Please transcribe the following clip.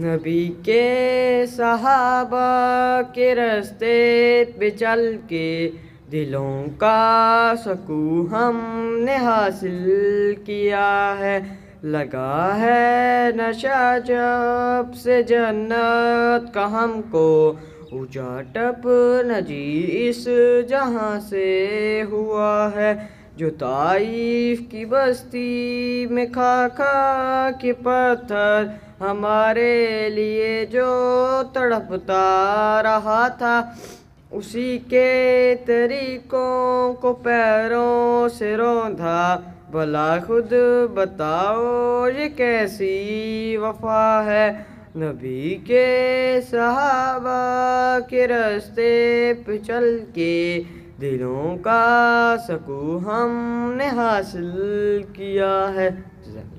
नबी के सहाबा के रस्ते पे चल के दिलों का सकू हमने हासिल किया है लगा है नशा जब से जन्नत का हमको ऊँचा टप नजी इस जहाँ से हुआ है जो ताइफ की बस्ती में खा खा के पत्थर हमारे लिए जो तड़पता रहा था उसी के तरीकों को पैरों से रोंधा भला खुद बताओ ये कैसी वफा है नबी के सहाबा के रास्ते पे चल के दिलों का सकू हमने हासिल किया है